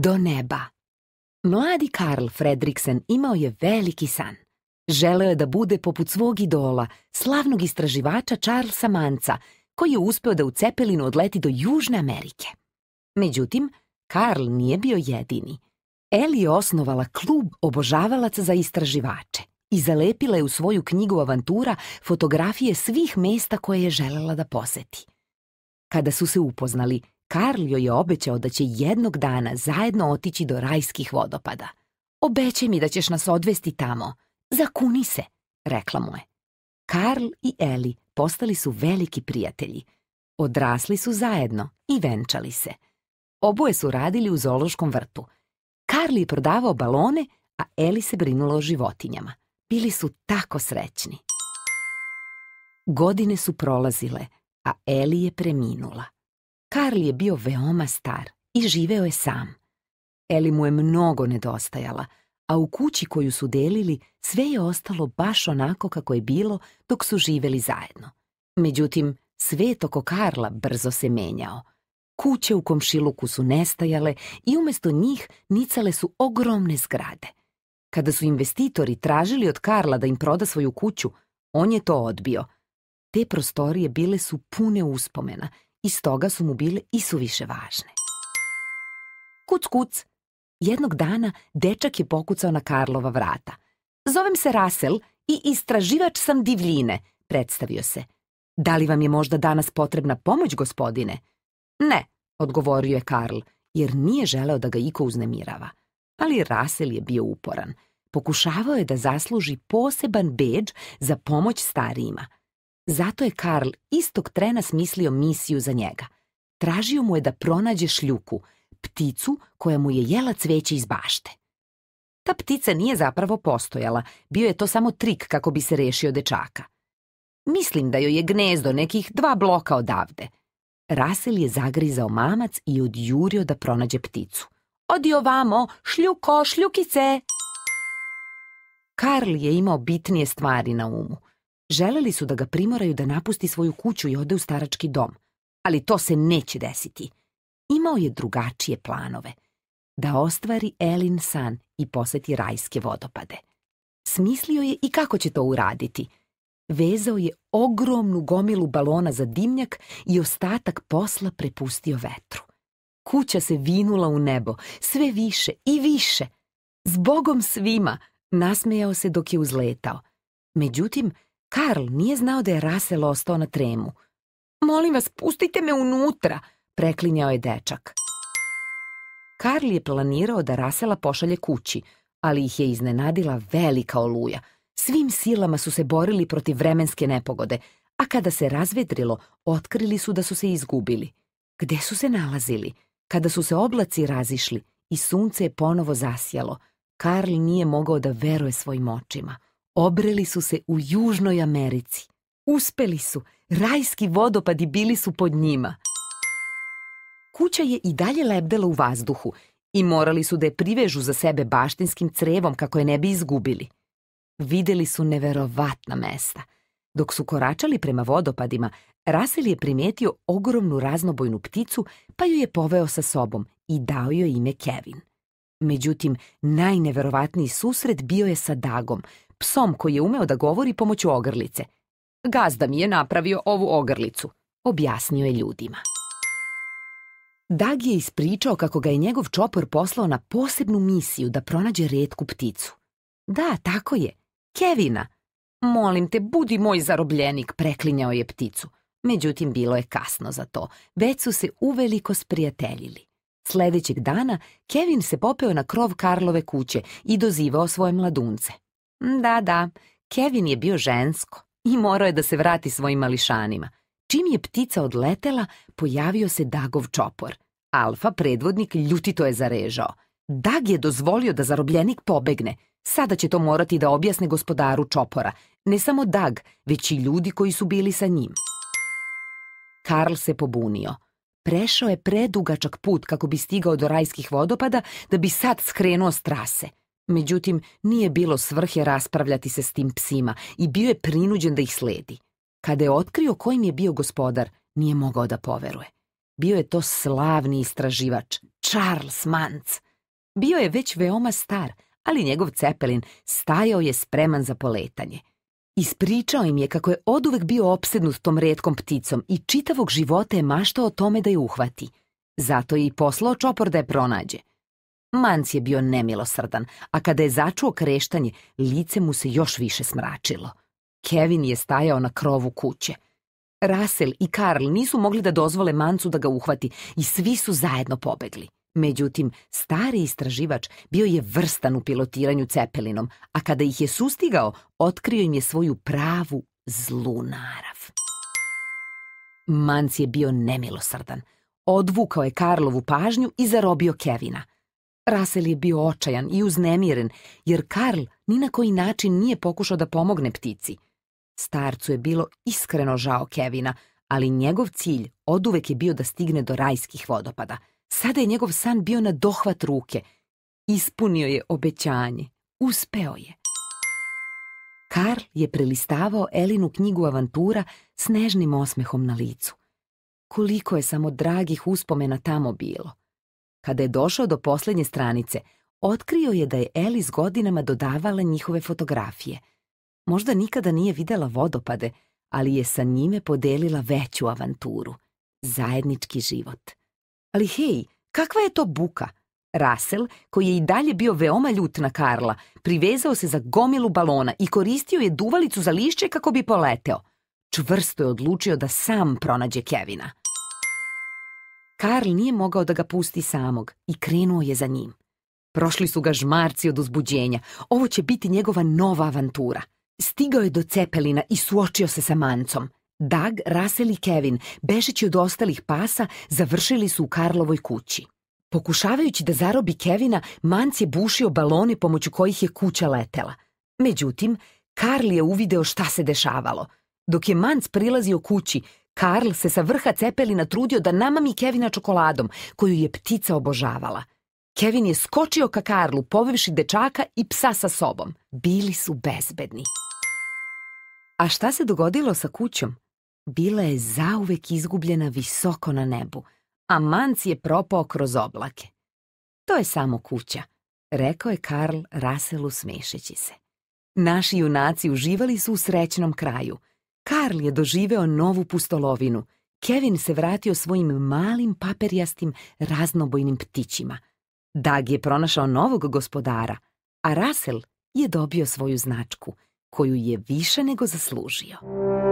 do neba. Mladi Karl Fredriksen imao je veliki san. Želeo je da bude poput svog idola, slavnog istraživača Charlesa Manca, koji je uspeo da u cepelinu odleti do Južne Amerike. Međutim, Karl nije bio jedini. Eli je osnovala klub obožavalaca za istraživače i zalepila je u svoju knjigu avantura fotografije svih mesta koje je želela da poseti. Kada su se upoznali, Karl joj je obećao da će jednog dana zajedno otići do rajskih vodopada. Obećaj mi da ćeš nas odvesti tamo. Zakuni se, rekla mu je. Karl i Eli postali su veliki prijatelji. Odrasli su zajedno i venčali se. Oboje su radili u zološkom vrtu. Karl je prodavao balone, a Eli se brinula o životinjama. Bili su tako srećni. Godine su prolazile, a Eli je preminula. Karl je bio veoma star i živeo je sam. Eli mu je mnogo nedostajala, a u kući koju su delili sve je ostalo baš onako kako je bilo dok su živeli zajedno. Međutim, svet oko Karla brzo se menjao. Kuće u komšiluku su nestajale i umjesto njih nicale su ogromne zgrade. Kada su investitori tražili od Karla da im proda svoju kuću, on je to odbio. Te prostorije bile su pune uspomena – i stoga su mu bile i više važne. Kuc, kuc. Jednog dana dečak je pokucao na Karlova vrata. Zovem se Rasel i istraživač sam divljine, predstavio se. Da li vam je možda danas potrebna pomoć, gospodine? Ne, odgovorio je Karl, jer nije želeo da ga iko uznemirava. Ali Rasel je bio uporan. Pokušavao je da zasluži poseban beđ za pomoć starijima – zato je Karl istog trena smislio misiju za njega. Tražio mu je da pronađe šljuku, pticu koja mu je jela cveće iz bašte. Ta ptica nije zapravo postojala, bio je to samo trik kako bi se rešio dečaka. Mislim da joj je gnezdo nekih dva bloka odavde. Rasel je zagrizao mamac i odjurio da pronađe pticu. Odi vamo, šljuko, šljukice! Karl je imao bitnije stvari na umu. Želeli su da ga primoraju da napusti svoju kuću i ode u starački dom, ali to se neće desiti. Imao je drugačije planove. Da ostvari Elin san i poseti rajske vodopade. Smislio je i kako će to uraditi. Vezao je ogromnu gomilu balona za dimnjak i ostatak posla prepustio vetru. Kuća se vinula u nebo, sve više i više. Zbogom svima, nasmejao se dok je uzletao. Međutim, Karl nije znao da je Rasel ostao na tremu. Molim vas, pustite me unutra, preklinjao je dečak. Karl je planirao da Rasela pošalje kući, ali ih je iznenadila velika oluja. Svim silama su se borili protiv vremenske nepogode, a kada se razvedrilo, otkrili su da su se izgubili. Gde su se nalazili? Kada su se oblaci razišli i sunce je ponovo zasjalo, Karl nije mogao da veruje svojim očima. Obreli su se u Južnoj Americi. Uspeli su, rajski vodopadi bili su pod njima. Kuća je i dalje lebdela u vazduhu i morali su da je privežu za sebe baštinskim crevom kako je ne bi izgubili. Videli su neverovatna mesta. Dok su koračali prema vodopadima, Rasel je primetio ogromnu raznobojnu pticu pa ju je poveo sa sobom i dao joj ime Kevin. Međutim, najneverovatniji susret bio je sa Dagom, psom koji je umeo da govori pomoću ogrlice. Gazda mi je napravio ovu ogrlicu, objasnio je ljudima. Dag je ispričao kako ga je njegov čopor poslao na posebnu misiju da pronađe redku pticu. Da, tako je. Kevina. Molim te, budi moj zarobljenik, preklinjao je pticu. Međutim, bilo je kasno za to. Već su se uveliko sprijateljili. Sljedećeg dana Kevin se popeo na krov Karlove kuće i dozivao svoje mladunce. Mm, da, da, Kevin je bio žensko i morao je da se vrati svojim mališanima. Čim je ptica odletela, pojavio se Dagov čopor. Alfa, predvodnik, ljutito je zarežao. Dag je dozvolio da zarobljenik pobegne. Sada će to morati da objasne gospodaru čopora. Ne samo Dag, već i ljudi koji su bili sa njim. Karl se pobunio. Prešao je predugačak put kako bi stigao do rajskih vodopada da bi sad skrenuo s trase. Međutim, nije bilo svrhe raspravljati se s tim psima i bio je prinuđen da ih sledi. Kada je otkrio kojim je bio gospodar, nije mogao da poveruje. Bio je to slavni istraživač, Charles Manz. Bio je već veoma star, ali njegov cepelin stajao je spreman za poletanje. Ispričao im je kako je oduvek bio opsednut tom redkom pticom i čitavog života je maštao o tome da je uhvati. Zato je i poslao čopor da je pronađe. Manc je bio nemilosrdan, a kada je začuo kreštanje, lice mu se još više smračilo. Kevin je stajao na krovu kuće. Rasel i Karl nisu mogli da dozvole Mancu da ga uhvati i svi su zajedno pobegli. Međutim, stari istraživač bio je vrstan u pilotiranju cepelinom, a kada ih je sustigao, otkrio im je svoju pravu zlu narav. Manc je bio nemilosrdan. Odvukao je Karlovu pažnju i zarobio Kevina. Rasel je bio očajan i uznemiren, jer Karl ni na koji način nije pokušao da pomogne ptici. Starcu je bilo iskreno žao Kevina, ali njegov cilj oduvek je bio da stigne do rajskih vodopada. Sada je njegov san bio na dohvat ruke. Ispunio je obećanje. Uspeo je. Karl je prelistavao Elinu knjigu avantura s nežnim osmehom na licu. Koliko je samo dragih uspomena tamo bilo. Kada je došao do posljednje stranice, otkrio je da je Elis godinama dodavala njihove fotografije. Možda nikada nije videla vodopade, ali je sa njime podelila veću avanturu. Zajednički život. Ali hej, kakva je to buka? Rasel, koji je i dalje bio veoma ljut na Karla, privezao se za gomilu balona i koristio je duvalicu za lišće kako bi poleteo. Čvrsto je odlučio da sam pronađe Kevina. Karl nije mogao da ga pusti samog i krenuo je za njim. Prošli su ga žmarci od uzbuđenja. Ovo će biti njegova nova avantura. Stigao je do Cepelina i suočio se sa mancom. Dag, Russell i Kevin, bežeći od ostalih pasa, završili su u Karlovoj kući. Pokušavajući da zarobi Kevina, Manc je bušio balone pomoću kojih je kuća letela. Međutim, Karl je uvideo šta se dešavalo. Dok je Manc prilazio kući, Karl se sa vrha cepelina trudio da namami Kevina čokoladom, koju je ptica obožavala. Kevin je skočio ka Karlu, povivši dečaka i psa sa sobom. Bili su bezbedni. A šta se dogodilo sa kućom? Bila je zauvek izgubljena visoko na nebu, a manc je propao kroz oblake. To je samo kuća, rekao je Karl Raselu smešeći se. Naši junaci uživali su u srećnom kraju – Karl je doživeo novu pustolovinu. Kevin se vratio svojim malim paperjastim raznobojnim ptićima. Dag je pronašao novog gospodara, a Russell je dobio svoju značku, koju je više nego zaslužio.